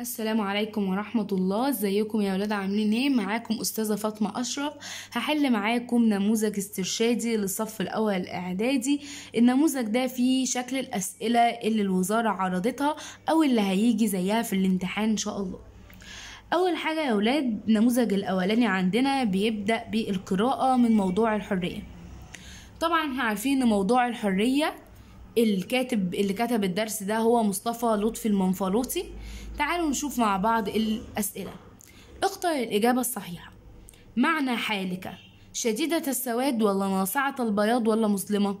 السلام عليكم ورحمة الله ازيكم يا ولاد عاملين ايه معاكم استاذة فاطمة اشرف هحل معاكم نموذج استرشادي للصف الاول الاعدادي النموذج ده فيه شكل الاسئلة اللي الوزارة عرضتها او اللي هيجي زيها في الامتحان ان شاء الله اول حاجة يا ولاد النموذج الاولاني عندنا بيبدأ بالقراءة من موضوع الحرية طبعا احنا عارفين ان موضوع الحرية الكاتب اللي كتب الدرس ده هو مصطفى لطفي المنفلوطي تعالوا نشوف مع بعض الأسئلة اختر الإجابة الصحيحة معنى حالك شديدة السواد ولا ناصعة البياض ولا مظلمة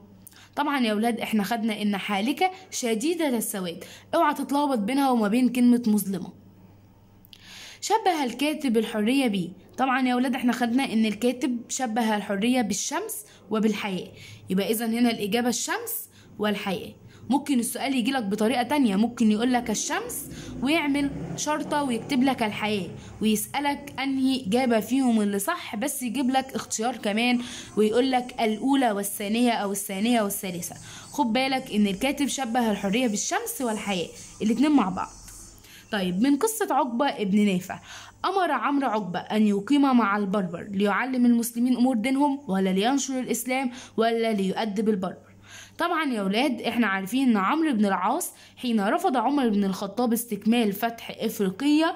طبعا يا ولاد احنا خدنا ان حالك شديدة السواد اوعى تتلخبط بينها وما بين كلمة مظلمة شبه الكاتب الحرية بيه طبعا يا ولاد احنا خدنا ان الكاتب شبه الحرية بالشمس وبالحياة يبقى اذا هنا الاجابة الشمس والحياة ممكن السؤال يجي لك بطريقه تانية ممكن يقول لك الشمس ويعمل شرطه ويكتب لك الحياه ويسالك انهي اجابه فيهم اللي صح بس يجيب لك اختيار كمان ويقول لك الاولى والثانيه او الثانيه والثالثه خد بالك ان الكاتب شبه الحريه بالشمس والحياه الاتنين مع بعض طيب من قصة عقبة ابن نافع أمر عمرو عقبة أن يقيم مع البربر ليعلم المسلمين أمور دينهم ولا لينشر الإسلام ولا ليؤدب البربر طبعا يا ولاد احنا عارفين ان عمرو بن العاص حين رفض عمر بن الخطاب استكمال فتح افريقيا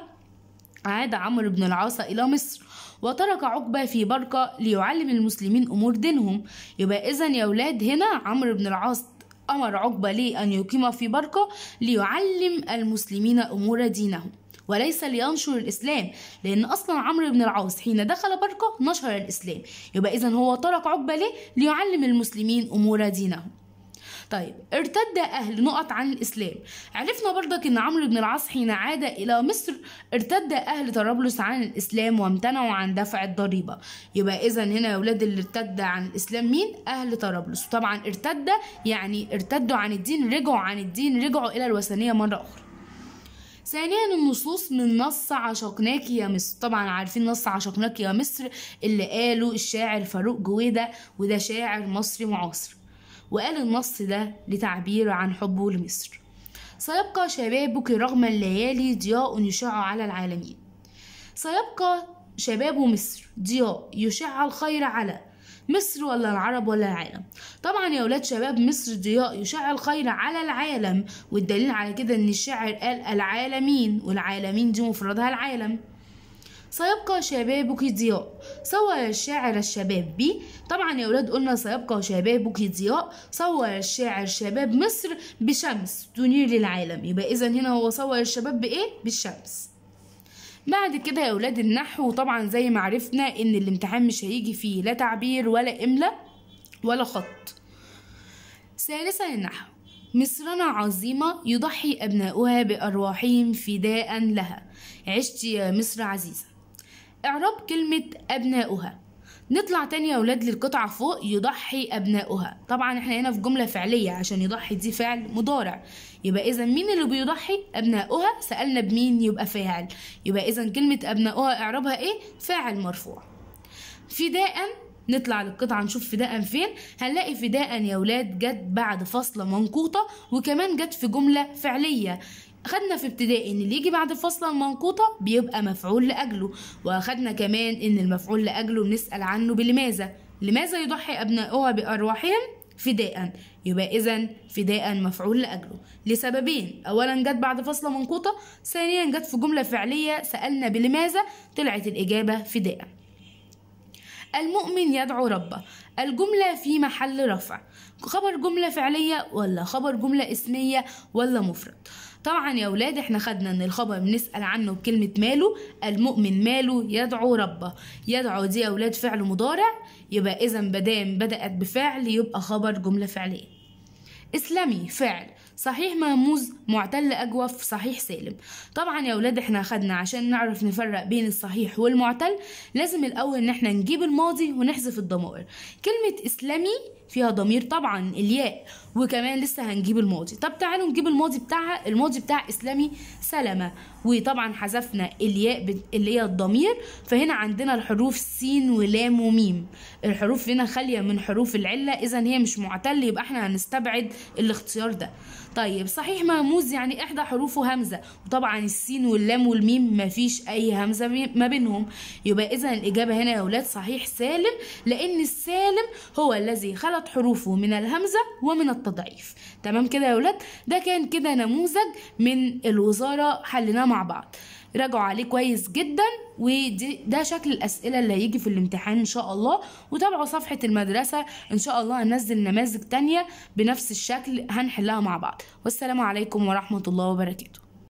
عاد عمرو بن العاص الى مصر وترك عقبة في بركة ليعلم المسلمين امور دينهم يبقى اذا يا ولاد هنا عمرو بن العاص امر عقبة ليه ان يقيم في بركة ليعلم المسلمين امور دينهم وليس لينشر الإسلام لأن أصلا عمرو بن العاص حين دخل بركة نشر الإسلام يبقى إذا هو ترك عقبة ليه ليعلم المسلمين أمور دينهم طيب ارتد أهل نقط عن الإسلام عرفنا برضك أن عمرو بن العاص حين عاد إلى مصر ارتد أهل طرابلس عن الإسلام وامتنعوا عن دفع الضريبة يبقى إذا هنا يا ولاد اللي ارتد عن الإسلام مين؟ أهل طرابلس طبعا ارتد يعني ارتدوا عن الدين رجعوا عن الدين رجعوا إلى الوثنية مرة أخرى ثانيا النصوص من نص عشقناك يا مصر طبعا عارفين نص عشقناك يا مصر اللي قاله الشاعر فاروق جويدة وده شاعر مصري معاصر وقال النص ده لتعبير عن حبه لمصر سيبقى شبابك رغم الليالي ضياء يشع على العالمين سيبقى شباب مصر ضياء يشع الخير على مصر ولا العرب ولا العالم طبعا يا ولاد شباب مصر ضياء يشع الخير على العالم والدليل على كده ان الشاعر قال العالمين والعالمين دي مفردها العالم سيبقى شبابك ضياء صور الشاعر الشباب بي طبعا يا ولاد قلنا سيبقى شبابك ضياء صور الشاعر شباب مصر بشمس تنير للعالم يبقى اذا هنا هو صور الشباب بايه بالشمس بعد كده يا اولاد النحو طبعا زي ما عرفنا ان الامتحان مش هيجي فيه لا تعبير ولا املا ولا خط ثالثا النحو مصرنا عظيمة يضحي أبناؤها بأرواحهم فداء لها عشت يا مصر عزيزة إعراب كلمة أبناؤها نطلع تاني يا ولاد للقطعة فوق يضحي أبناؤها طبعا احنا هنا في جملة فعلية عشان يضحي دي فعل مضارع يبقى إذا مين اللي بيضحي أبناؤها سألنا بمين يبقى فاعل يبقى إذا كلمة أبناؤها إعرابها إيه فاعل مرفوع فداء نطلع للقطعة نشوف فداء فين هنلاقي فداء يا ولاد جت بعد فصلة منقوطة وكمان جت في جملة فعلية خدنا في ابتدائي ان اللي يجي بعد الفصلة المنقوطة بيبقى مفعول لأجله واخدنا كمان ان المفعول لأجله بنسأل عنه بلماذا لماذا يضحي أبناؤها بأرواحهم فداء يبقى إذا فداء مفعول لأجله لسببين أولا جت بعد فصلة منقوطة ثانيا جت في جملة فعلية سألنا بلماذا طلعت الإجابة فداء المؤمن يدعو ربه الجملة في محل رفع خبر جملة فعلية ولا خبر جملة اسمية ولا مفرد طبعا يا ولاد احنا خدنا ان الخبر بنسال عنه بكلمه ماله المؤمن ماله يدعو ربه يدعو دي يا ولاد فعل مضارع يبقى اذا بدام بدات بفعل يبقى خبر جمله فعليه اسلمي فعل صحيح مهموز معتل أجوف صحيح سالم طبعا يا ولاد احنا خدنا عشان نعرف نفرق بين الصحيح والمعتل لازم الأول ان احنا نجيب الماضي ونحذف الضمائر كلمة إسلامي فيها ضمير طبعا الياء وكمان لسه هنجيب الماضي طب تعالوا نجيب الماضي بتاعها الماضي بتاع اسلامي سلمة وطبعا حذفنا الياء اللي هي الضمير فهنا عندنا الحروف س ولام وميم الحروف هنا خاليه من حروف العله اذا هي مش معتل يبقى احنا هنستبعد الاختيار ده طيب صحيح مهموز يعني احدى حروفه همزه وطبعا السين واللام والميم مفيش اي همزه ما بينهم يبقى اذا الاجابه هنا يا اولاد صحيح سالم لان السالم هو الذي خلط حروفه من الهمزه ومن التضعيف تمام كده يا اولاد ده كان كده نموذج من الوزاره حليناه مع بعض راجعوا عليه كويس جدا ده شكل الاسئله اللي هيجي في الامتحان ان شاء الله وتابعوا صفحه المدرسه ان شاء الله هنزل نماذج تانية بنفس الشكل هنحلها مع بعض والسلام عليكم ورحمه الله وبركاته